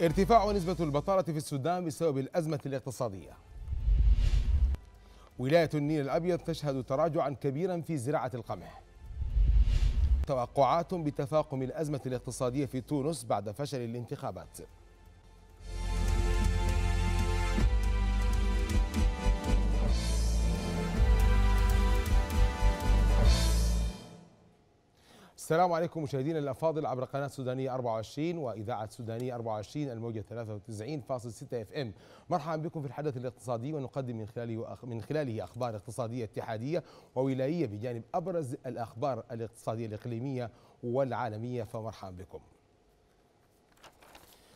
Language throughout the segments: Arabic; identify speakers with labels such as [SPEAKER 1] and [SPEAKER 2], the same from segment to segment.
[SPEAKER 1] ارتفاع نسبة البطالة في السودان بسبب الأزمة الاقتصادية ولاية النيل الأبيض تشهد تراجعا كبيرا في زراعة القمح توقعات بتفاقم الأزمة الاقتصادية في تونس بعد فشل الانتخابات السلام عليكم مشاهدينا الافاضل عبر قناه سودانيه 24 واذاعه سودانيه 24 الموجه 93.6 اف ام مرحبا بكم في الحدث الاقتصادي ونقدم من خلاله من خلاله اخبار اقتصاديه اتحاديه وولائيه بجانب ابرز الاخبار الاقتصاديه الاقليميه والعالميه فمرحبا بكم.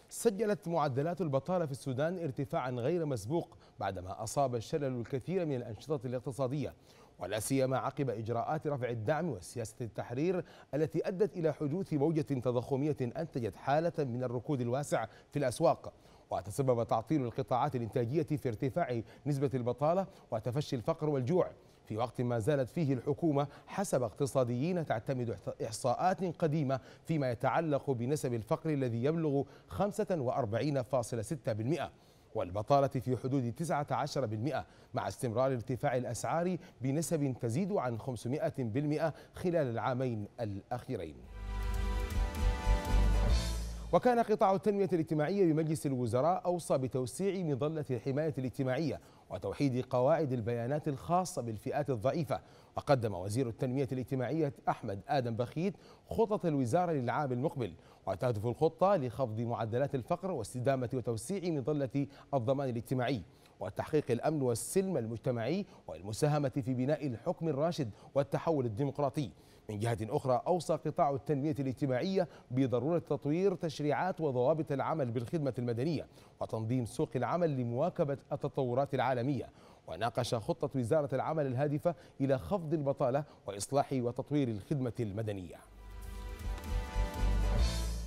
[SPEAKER 1] سجلت معدلات البطالة في السودان ارتفاعا غير مسبوق بعدما أصاب الشلل الكثير من الأنشطة الاقتصادية ولا سيما عقب إجراءات رفع الدعم وسياسة التحرير التي أدت إلى حدوث موجة تضخمية أنتجت حالة من الركود الواسع في الأسواق وتسبب تعطيل القطاعات الإنتاجية في ارتفاع نسبة البطالة وتفشي الفقر والجوع في وقت ما زالت فيه الحكومة حسب اقتصاديين تعتمد إحصاءات قديمة فيما يتعلق بنسب الفقر الذي يبلغ 45.6% والبطالة في حدود 19% مع استمرار ارتفاع الأسعار بنسب تزيد عن 500% خلال العامين الأخيرين وكان قطاع التنمية الاجتماعية بمجلس الوزراء أوصى بتوسيع مظلة الحماية الاجتماعية وتوحيد قواعد البيانات الخاصة بالفئات الضعيفة وقدم وزير التنمية الاجتماعية أحمد آدم بخيت خطط الوزارة للعام المقبل وتهدف الخطة لخفض معدلات الفقر واستدامة وتوسيع مظلة الضمان الاجتماعي وتحقيق الأمن والسلم المجتمعي والمساهمة في بناء الحكم الراشد والتحول الديمقراطي من جهة أخرى أوصى قطاع التنمية الاجتماعية بضرورة تطوير تشريعات وضوابط العمل بالخدمة المدنية وتنظيم سوق العمل لمواكبة التطورات العالمية وناقش خطة وزارة العمل الهادفة إلى خفض البطالة وإصلاح وتطوير الخدمة المدنية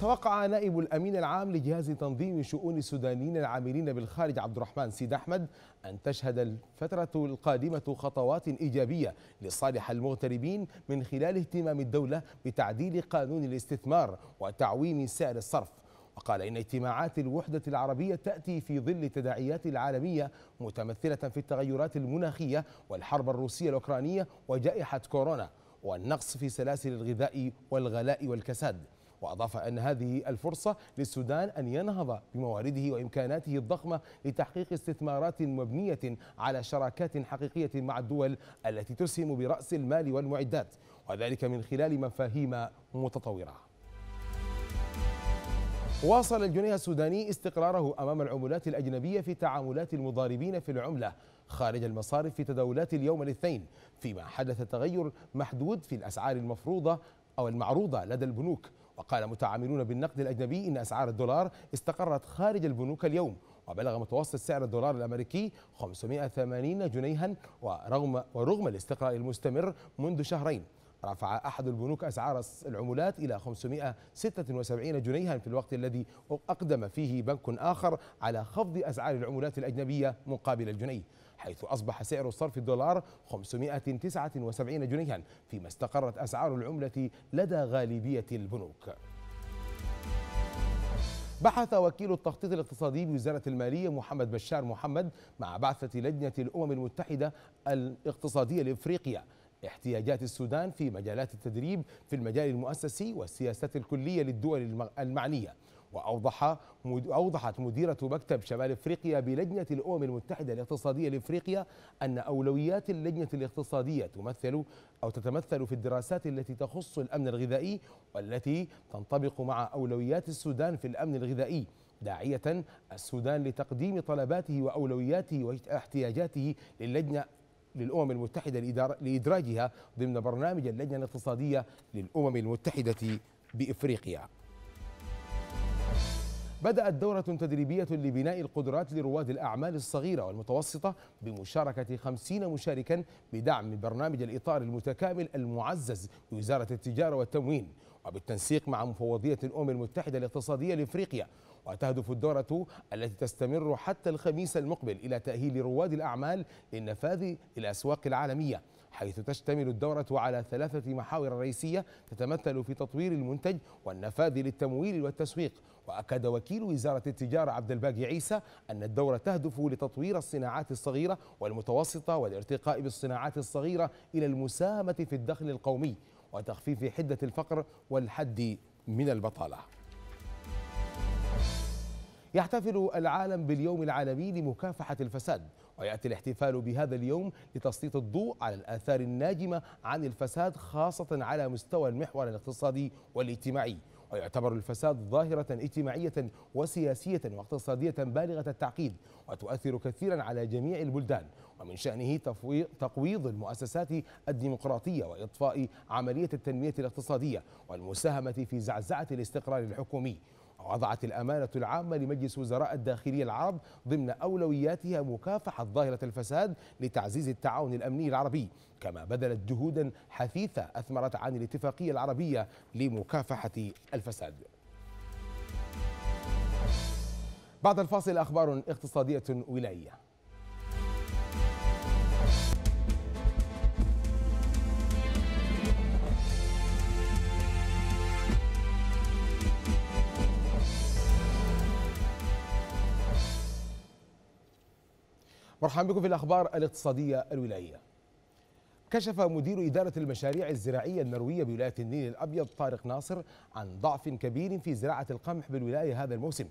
[SPEAKER 1] توقع نائب الأمين العام لجهاز تنظيم شؤون السودانيين العاملين بالخارج عبد الرحمن سيد أحمد أن تشهد الفترة القادمة خطوات إيجابية لصالح المغتربين من خلال اهتمام الدولة بتعديل قانون الاستثمار وتعويم سعر الصرف وقال إن اجتماعات الوحدة العربية تأتي في ظل التداعيات العالمية متمثلة في التغيرات المناخية والحرب الروسية الأوكرانية وجائحة كورونا والنقص في سلاسل الغذاء والغلاء والكساد وأضاف أن هذه الفرصة للسودان أن ينهض بموارده وإمكاناته الضخمة لتحقيق استثمارات مبنية على شراكات حقيقية مع الدول التي تسهم برأس المال والمعدات وذلك من خلال مفاهيم متطورة واصل الجنيه السوداني استقراره أمام العملات الأجنبية في تعاملات المضاربين في العملة خارج المصارف في تداولات اليوم الاثنين فيما حدث تغير محدود في الأسعار المفروضة أو المعروضة لدى البنوك وقال متعاملون بالنقد الأجنبي إن أسعار الدولار استقرت خارج البنوك اليوم وبلغ متوسط سعر الدولار الأمريكي 580 جنيها ورغم, ورغم الاستقراء المستمر منذ شهرين رفع أحد البنوك أسعار العملات إلى 576 جنيها في الوقت الذي أقدم فيه بنك آخر على خفض أسعار العملات الأجنبية مقابل الجنيه حيث أصبح سعر الصرف الدولار 579 جنيها فيما استقرت أسعار العملة لدى غالبية البنوك بحث وكيل التخطيط الاقتصادي بوزارة المالية محمد بشار محمد مع بعثة لجنة الأمم المتحدة الاقتصادية لإفريقيا احتياجات السودان في مجالات التدريب في المجال المؤسسي والسياسات الكلية للدول المعنية وأوضح أوضحت مديرة مكتب شمال إفريقيا بلجنة الأمم المتحدة الاقتصادية لإفريقيا أن أولويات اللجنة الاقتصادية تمثل أو تتمثل في الدراسات التي تخص الأمن الغذائي والتي تنطبق مع أولويات السودان في الأمن الغذائي داعية السودان لتقديم طلباته وأولوياته واحتياجاته للجنة للأمم المتحدة لإدراجها ضمن برنامج اللجنة الاقتصادية للأمم المتحدة بإفريقيا بدأت دورة تدريبية لبناء القدرات لرواد الأعمال الصغيرة والمتوسطة بمشاركة خمسين مشاركا بدعم برنامج الإطار المتكامل المعزز بوزارة التجارة والتموين وبالتنسيق مع مفوضية الأمم المتحدة الاقتصادية لإفريقيا وتهدف الدورة التي تستمر حتى الخميس المقبل إلى تأهيل رواد الأعمال للنفاذ إلى الأسواق العالمية حيث تشتمل الدورة على ثلاثة محاور رئيسية تتمثل في تطوير المنتج والنفاذ للتمويل والتسويق وأكد وكيل وزارة التجارة عبد الباقي عيسى أن الدورة تهدف لتطوير الصناعات الصغيرة والمتوسطة والارتقاء بالصناعات الصغيرة إلى المساهمة في الدخل القومي وتخفيف حدة الفقر والحد من البطالة يحتفل العالم باليوم العالمي لمكافحة الفساد ويأتي الاحتفال بهذا اليوم لتسليط الضوء على الآثار الناجمة عن الفساد خاصة على مستوى المحور الاقتصادي والاجتماعي ويعتبر الفساد ظاهرة اجتماعية وسياسية واقتصادية بالغة التعقيد وتؤثر كثيرا على جميع البلدان ومن شأنه تقويض المؤسسات الديمقراطية وإطفاء عملية التنمية الاقتصادية والمساهمة في زعزعة الاستقرار الحكومي وضعت الأمانة العامة لمجلس وزراء الداخلية العرب ضمن أولوياتها مكافحة ظاهرة الفساد لتعزيز التعاون الأمني العربي كما بذلت جهودا حثيثة أثمرت عن الاتفاقية العربية لمكافحة الفساد بعد الفاصل أخبار اقتصادية ولاية مرحبا بكم في الأخبار الاقتصادية الولاية كشف مدير إدارة المشاريع الزراعية النروية بولاية النيل الأبيض طارق ناصر عن ضعف كبير في زراعة القمح بالولاية هذا الموسم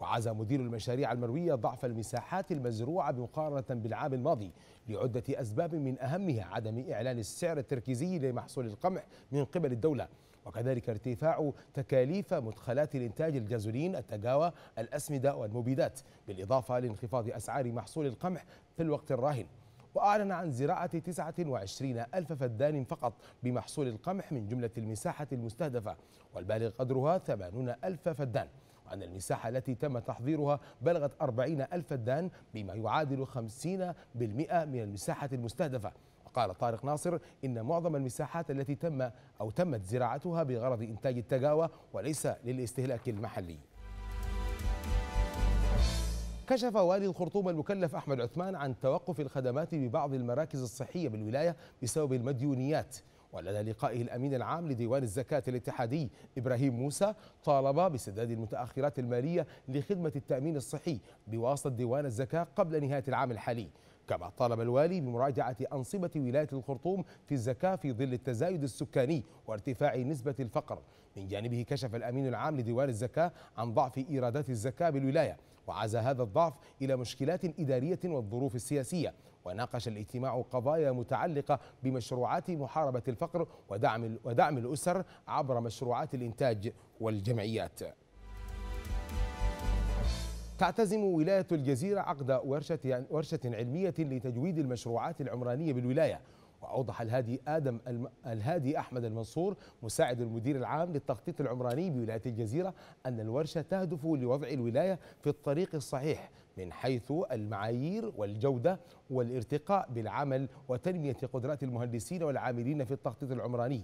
[SPEAKER 1] وعزى مدير المشاريع المروية ضعف المساحات المزروعة مقارنة بالعام الماضي لعدة أسباب من أهمها عدم إعلان السعر التركيزي لمحصول القمح من قبل الدولة وكذلك ارتفاع تكاليف مدخلات الإنتاج الجازولين التقاوى الأسمدة والمبيدات بالإضافة لانخفاض أسعار محصول القمح في الوقت الراهن وأعلن عن زراعة 29 ألف فدان فقط بمحصول القمح من جملة المساحة المستهدفة والبالغ قدرها 80 ألف فدان وأن المساحة التي تم تحضيرها بلغت 40 ألف فدان بما يعادل 50% من المساحة المستهدفة قال طارق ناصر إن معظم المساحات التي تم أو تمت زراعتها بغرض إنتاج التقاوى وليس للاستهلاك المحلي كشف والي الخرطوم المكلف أحمد عثمان عن توقف الخدمات ببعض المراكز الصحية بالولاية بسبب المديونيات ولدى لقائه الأمين العام لديوان الزكاة الاتحادي إبراهيم موسى طالب بسداد المتأخرات المالية لخدمة التأمين الصحي بواسطة ديوان الزكاة قبل نهاية العام الحالي كما طالب الوالي بمراجعة أنصبة ولاية الخرطوم في الزكاة في ظل التزايد السكاني وارتفاع نسبة الفقر من جانبه كشف الأمين العام لديوان الزكاة عن ضعف إيرادات الزكاة بالولاية وعزى هذا الضعف إلى مشكلات إدارية والظروف السياسية وناقش الاجتماع قضايا متعلقة بمشروعات محاربة الفقر ودعم, ودعم الأسر عبر مشروعات الإنتاج والجمعيات تعتزم ولاية الجزيرة عقد ورشة, ورشة علمية لتجويد المشروعات العمرانية بالولاية وأوضح الهادي آدم الهادي أحمد المنصور مساعد المدير العام للتخطيط العمراني بولاية الجزيرة أن الورشة تهدف لوضع الولاية في الطريق الصحيح من حيث المعايير والجودة والارتقاء بالعمل وتنمية قدرات المهندسين والعاملين في التخطيط العمراني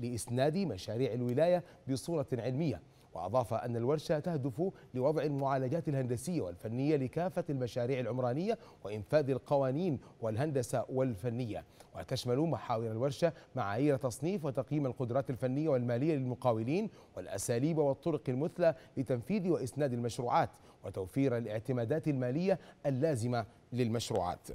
[SPEAKER 1] لإسناد مشاريع الولاية بصورة علمية وأضاف أن الورشة تهدف لوضع المعالجات الهندسية والفنية لكافة المشاريع العمرانية وإنفاذ القوانين والهندسة والفنية وتشمل محاور الورشة معايير تصنيف وتقييم القدرات الفنية والمالية للمقاولين والأساليب والطرق المثلى لتنفيذ وإسناد المشروعات وتوفير الاعتمادات المالية اللازمة للمشروعات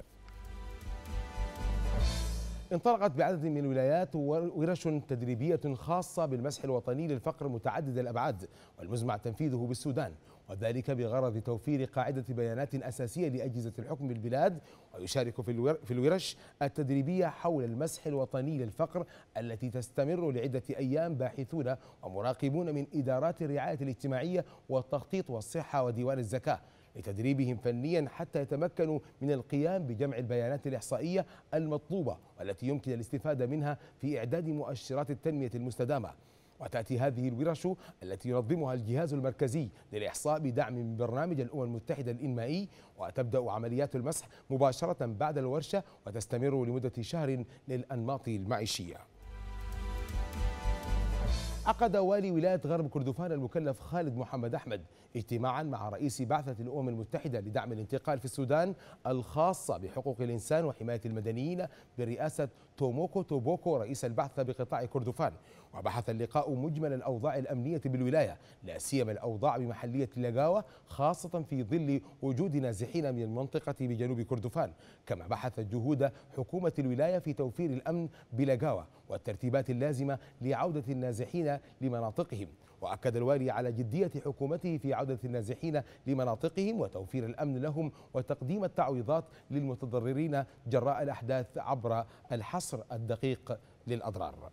[SPEAKER 1] انطلقت بعدد من الولايات ورش تدريبية خاصة بالمسح الوطني للفقر متعدد الأبعاد والمزمع تنفيذه بالسودان وذلك بغرض توفير قاعدة بيانات أساسية لأجهزة الحكم بالبلاد ويشارك في الورش التدريبية حول المسح الوطني للفقر التي تستمر لعدة أيام باحثون ومراقبون من إدارات الرعاية الاجتماعية والتخطيط والصحة وديوان الزكاة لتدريبهم فنيا حتى يتمكنوا من القيام بجمع البيانات الإحصائية المطلوبة والتي يمكن الاستفادة منها في إعداد مؤشرات التنمية المستدامة وتأتي هذه الورش التي ينظمها الجهاز المركزي للإحصاء بدعم من برنامج الأمم المتحدة الإنمائي وتبدأ عمليات المسح مباشرة بعد الورشة وتستمر لمدة شهر للأنماط المعيشية عقد والي ولاية غرب كردفان المكلف خالد محمد أحمد اجتماعا مع رئيس بعثة الأمم المتحدة لدعم الانتقال في السودان الخاصة بحقوق الإنسان وحماية المدنيين برئاسة توموكو توبوكو رئيس البعثة بقطاع كردفان وبحث اللقاء مجمل الأوضاع الأمنية بالولاية لا سيما الأوضاع بمحلية لاغاوا خاصة في ظل وجود نازحين من المنطقة بجنوب كردفان كما بحثت جهود حكومة الولاية في توفير الأمن بلاغاوا والترتيبات اللازمة لعودة النازحين لمناطقهم وأكد الوالي على جدية حكومته في عودة النازحين لمناطقهم وتوفير الأمن لهم وتقديم التعويضات للمتضررين جراء الأحداث عبر الحصن الحصر الدقيق للأضرار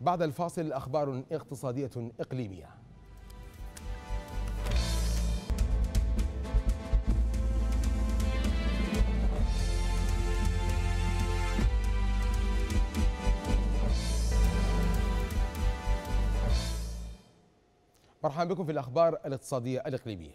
[SPEAKER 1] بعد الفاصل أخبار اقتصادية إقليمية مرحبا بكم في الأخبار الاقتصادية الإقليمية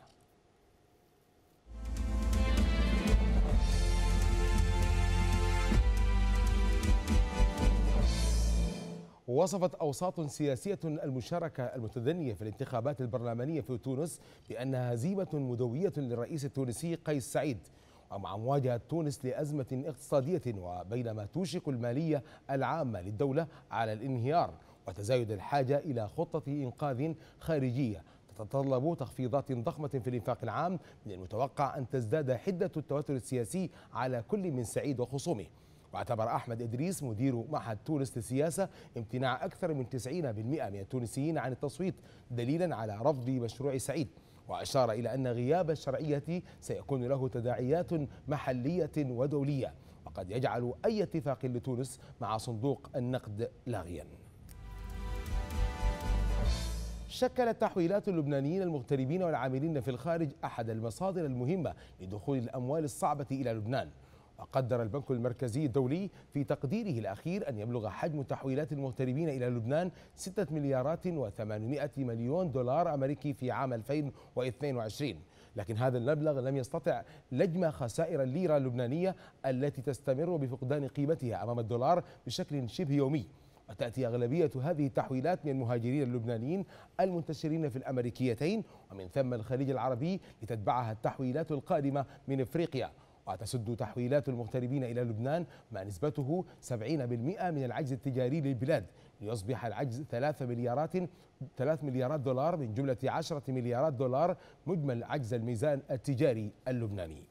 [SPEAKER 1] وصفت أوساط سياسية المشاركة المتدنية في الانتخابات البرلمانية في تونس بأنها هزيمة مدوية للرئيس التونسي قيس سعيد ومع مواجهة تونس لأزمة اقتصادية وبينما توشك المالية العامة للدولة على الانهيار وتزايد الحاجة إلى خطة إنقاذ خارجية تتطلب تخفيضات ضخمة في الإنفاق العام من المتوقع أن تزداد حدة التوتر السياسي على كل من سعيد وخصومه واعتبر أحمد إدريس مدير معهد تونس للسياسة امتناع أكثر من 90% من التونسيين عن التصويت دليلا على رفض مشروع سعيد وأشار إلى أن غياب الشرعية سيكون له تداعيات محلية ودولية وقد يجعل أي اتفاق لتونس مع صندوق النقد لاغياً شكلت تحويلات اللبنانيين المغتربين والعاملين في الخارج أحد المصادر المهمة لدخول الأموال الصعبة إلى لبنان وقدر البنك المركزي الدولي في تقديره الأخير أن يبلغ حجم تحويلات المغتربين إلى لبنان 6 مليارات و800 مليون دولار أمريكي في عام 2022 لكن هذا المبلغ لم يستطع لجم خسائر الليرة اللبنانية التي تستمر بفقدان قيمتها أمام الدولار بشكل شبه يومي وتأتي أغلبية هذه التحويلات من المهاجرين اللبنانيين المنتشرين في الأمريكيتين ومن ثم الخليج العربي لتتبعها التحويلات القادمة من إفريقيا وتسد تحويلات المغتربين إلى لبنان ما نسبته 70% من العجز التجاري للبلاد ليصبح العجز 3 مليارات 3 مليارات دولار من جملة 10 مليارات دولار مجمل عجز الميزان التجاري اللبناني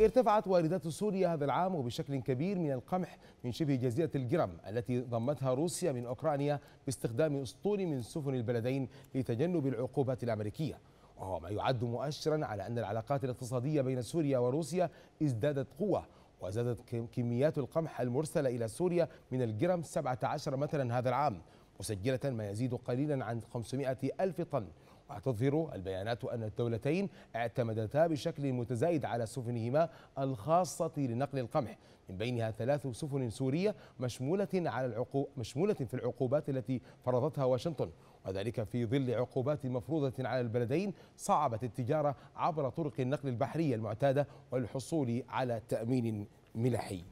[SPEAKER 1] ارتفعت واردات سوريا هذا العام وبشكل كبير من القمح من شبه جزيرة الجرم التي ضمتها روسيا من أوكرانيا باستخدام أسطول من سفن البلدين لتجنب العقوبات الأمريكية وهو ما يعد مؤشرا على أن العلاقات الاقتصادية بين سوريا وروسيا ازدادت قوة وزادت كميات القمح المرسلة إلى سوريا من الجرم 17 مثلا هذا العام مسجلة ما يزيد قليلا عن 500 ألف طن وتظهر البيانات أن الدولتين اعتمدتا بشكل متزايد على سفنهما الخاصة لنقل القمح من بينها ثلاث سفن سورية مشمولة, على العقو... مشمولة في العقوبات التي فرضتها واشنطن وذلك في ظل عقوبات مفروضة على البلدين صعبت التجارة عبر طرق النقل البحرية المعتادة والحصول على تأمين ملحي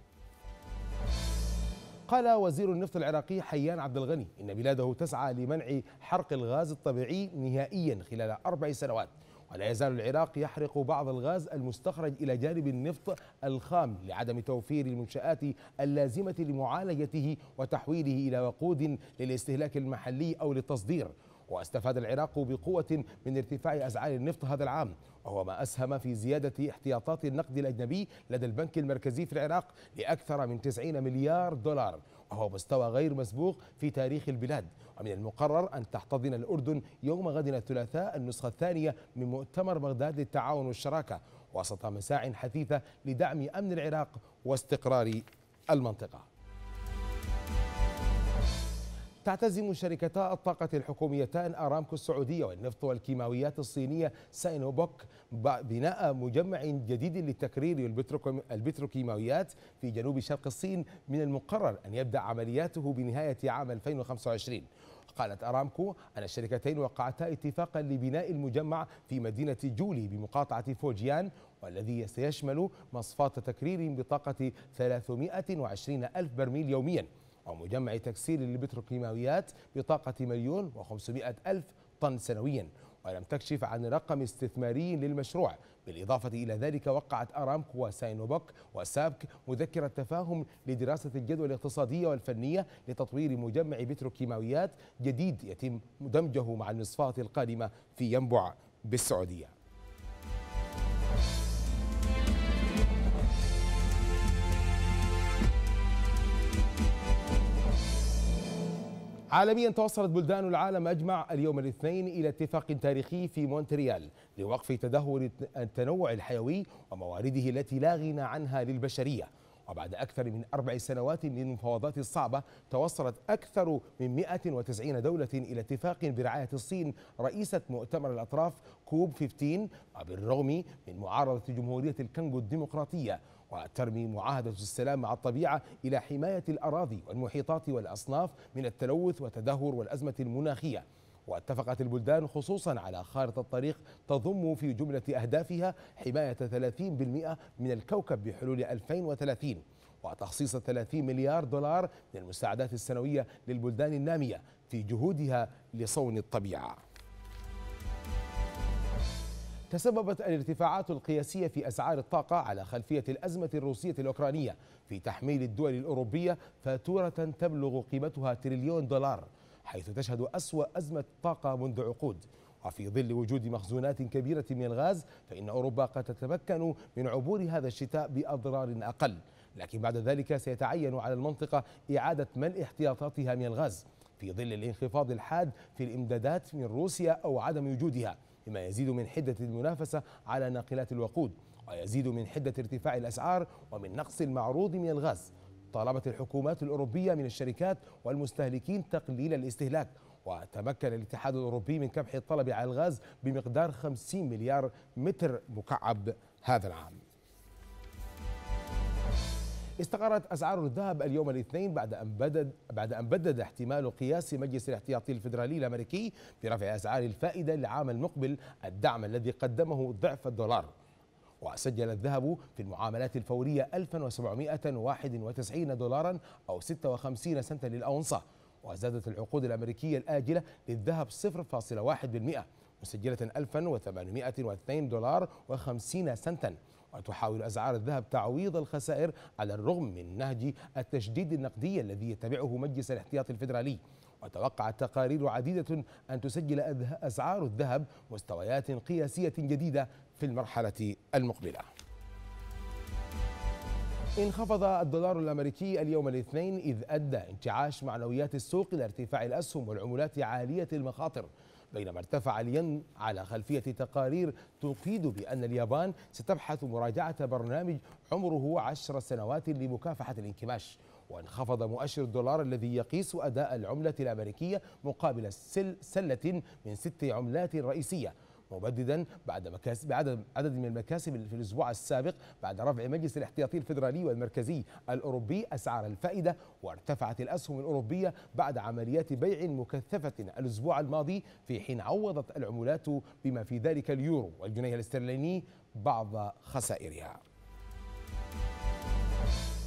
[SPEAKER 1] قال وزير النفط العراقي حيان عبد الغني إن بلاده تسعى لمنع حرق الغاز الطبيعي نهائيا خلال أربع سنوات ولا يزال العراق يحرق بعض الغاز المستخرج إلى جانب النفط الخام لعدم توفير المنشآت اللازمة لمعالجته وتحويله إلى وقود للاستهلاك المحلي أو للتصدير واستفاد العراق بقوة من ارتفاع أسعار النفط هذا العام وهو ما أسهم في زيادة احتياطات النقد الأجنبي لدى البنك المركزي في العراق لأكثر من 90 مليار دولار وهو مستوى غير مسبوق في تاريخ البلاد ومن المقرر أن تحتضن الأردن يوم غد الثلاثاء النسخة الثانية من مؤتمر بغداد للتعاون والشراكة وسط مساع حثيثة لدعم أمن العراق واستقرار المنطقة تعتزم شركتا الطاقة الحكوميتان أرامكو السعودية والنفط والكيماويات الصينية ساينوبوك بناء مجمع جديد للتكرير البتروكيماويات في جنوب شرق الصين من المقرر أن يبدأ عملياته بنهاية عام 2025 قالت أرامكو أن الشركتين وقعتا اتفاقا لبناء المجمع في مدينة جولي بمقاطعة فوجيان والذي سيشمل مصفات تكرير بطاقة 320 ألف برميل يوميا ومجمع تكسير للبتروكيماويات بطاقة مليون وخمسمائة ألف طن سنويا ولم تكشف عن رقم استثماري للمشروع بالإضافة إلى ذلك وقعت أرامكو وساينوبك وسابك مذكرة تفاهم لدراسة الجدوى الاقتصادية والفنية لتطوير مجمع بتروكيماويات جديد يتم دمجه مع المصفاة القادمة في ينبع بالسعودية عالميا توصلت بلدان العالم أجمع اليوم الاثنين إلى اتفاق تاريخي في مونتريال لوقف تدهور التنوع الحيوي وموارده التي لا غنى عنها للبشرية وبعد أكثر من أربع سنوات من المفاوضات الصعبة توصلت أكثر من 190 دولة إلى اتفاق برعاية الصين رئيسة مؤتمر الأطراف كوب 15 وبالرغم من معارضة جمهورية الكونغو الديمقراطية وترمي معاهدة السلام مع الطبيعة إلى حماية الأراضي والمحيطات والأصناف من التلوث والتدهور والأزمة المناخية واتفقت البلدان خصوصا على خارطة طريق تضم في جملة أهدافها حماية 30% من الكوكب بحلول 2030 وتخصيص 30 مليار دولار من المساعدات السنوية للبلدان النامية في جهودها لصون الطبيعة تسببت الارتفاعات القياسية في أسعار الطاقة على خلفية الأزمة الروسية الأوكرانية في تحميل الدول الأوروبية فاتورة تبلغ قيمتها تريليون دولار حيث تشهد أسوأ أزمة طاقة منذ عقود وفي ظل وجود مخزونات كبيرة من الغاز فإن أوروبا قد تتمكن من عبور هذا الشتاء بأضرار أقل لكن بعد ذلك سيتعين على المنطقة إعادة ملء احتياطاتها من الغاز في ظل الانخفاض الحاد في الإمدادات من روسيا أو عدم وجودها بما يزيد من حدة المنافسة على ناقلات الوقود ويزيد من حدة ارتفاع الأسعار ومن نقص المعروض من الغاز طالبت الحكومات الأوروبية من الشركات والمستهلكين تقليل الاستهلاك وتمكن الاتحاد الأوروبي من كبح الطلب على الغاز بمقدار 50 مليار متر مكعب هذا العام استقرت أسعار الذهب اليوم الاثنين بعد أن بدد بعد أن بدد احتمال قياس مجلس الاحتياطي الفدرالي الأمريكي برفع أسعار الفائدة للعام المقبل الدعم الذي قدمه ضعف الدولار وسجل الذهب في المعاملات الفورية 1791 دولارا أو 56 سنتا للأونصة وزادت العقود الأمريكية الآجلة للذهب 0.1% مسجلة 1802 دولار و50 سنتا وتحاول أسعار الذهب تعويض الخسائر على الرغم من نهج التشديد النقدي الذي يتبعه مجلس الاحتياط الفيدرالي وتوقعت تقارير عديدة أن تسجل أسعار الذهب مستويات قياسية جديدة في المرحلة المقبلة انخفض الدولار الامريكي اليوم الاثنين اذ ادى انتعاش معنويات السوق الى ارتفاع الاسهم والعملات عاليه المخاطر بينما ارتفع الين على خلفية تقارير تقيد بأن اليابان ستبحث مراجعة برنامج عمره عشر سنوات لمكافحة الانكماش وانخفض مؤشر الدولار الذي يقيس أداء العملة الأمريكية مقابل سلة من ست عملات رئيسية مبددا بعد مكاسب بعدد عدد من المكاسب في الاسبوع السابق بعد رفع مجلس الاحتياطي الفيدرالي والمركزي الاوروبي اسعار الفائده وارتفعت الاسهم الاوروبيه بعد عمليات بيع مكثفه الاسبوع الماضي في حين عوضت العملات بما في ذلك اليورو والجنيه الاسترليني بعض خسائرها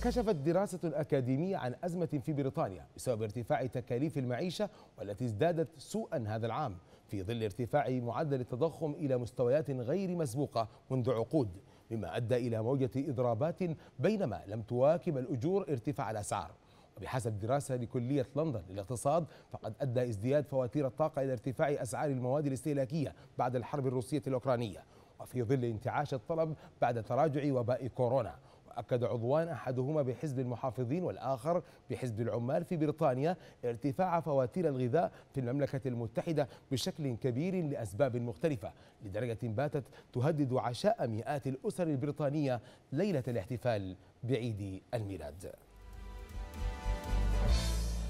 [SPEAKER 1] كشفت دراسة أكاديمية عن أزمة في بريطانيا بسبب ارتفاع تكاليف المعيشة والتي ازدادت سوءا هذا العام في ظل ارتفاع معدل التضخم إلى مستويات غير مسبوقة منذ عقود مما أدى إلى موجة إضرابات بينما لم تواكب الأجور ارتفاع الأسعار وبحسب دراسة لكلية لندن للاقتصاد فقد أدى ازدياد فواتير الطاقة إلى ارتفاع أسعار المواد الاستهلاكية بعد الحرب الروسية الأوكرانية وفي ظل انتعاش الطلب بعد تراجع وباء كورونا أكد عضوان أحدهما بحزب المحافظين والآخر بحزب العمال في بريطانيا ارتفاع فواتير الغذاء في المملكة المتحدة بشكل كبير لأسباب مختلفة لدرجة باتت تهدد عشاء مئات الأسر البريطانية ليلة الاحتفال بعيد الميلاد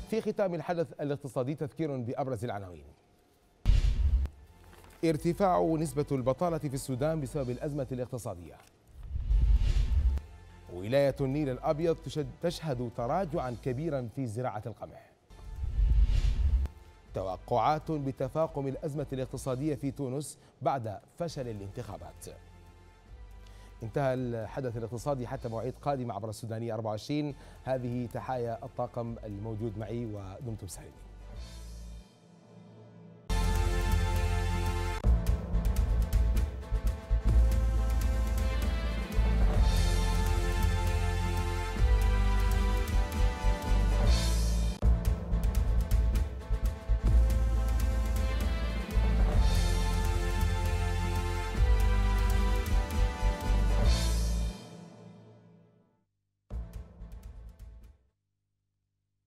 [SPEAKER 1] في ختام الحدث الاقتصادي تذكير بأبرز العناوين ارتفاع نسبة البطالة في السودان بسبب الأزمة الاقتصادية ولاية النيل الأبيض تشهد تراجعا كبيرا في زراعة القمح توقعات بتفاقم الأزمة الاقتصادية في تونس بعد فشل الانتخابات انتهى الحدث الاقتصادي حتى مواعيد قادمة عبر السودانية 24 هذه تحايا الطاقم الموجود معي ودمتم سالمين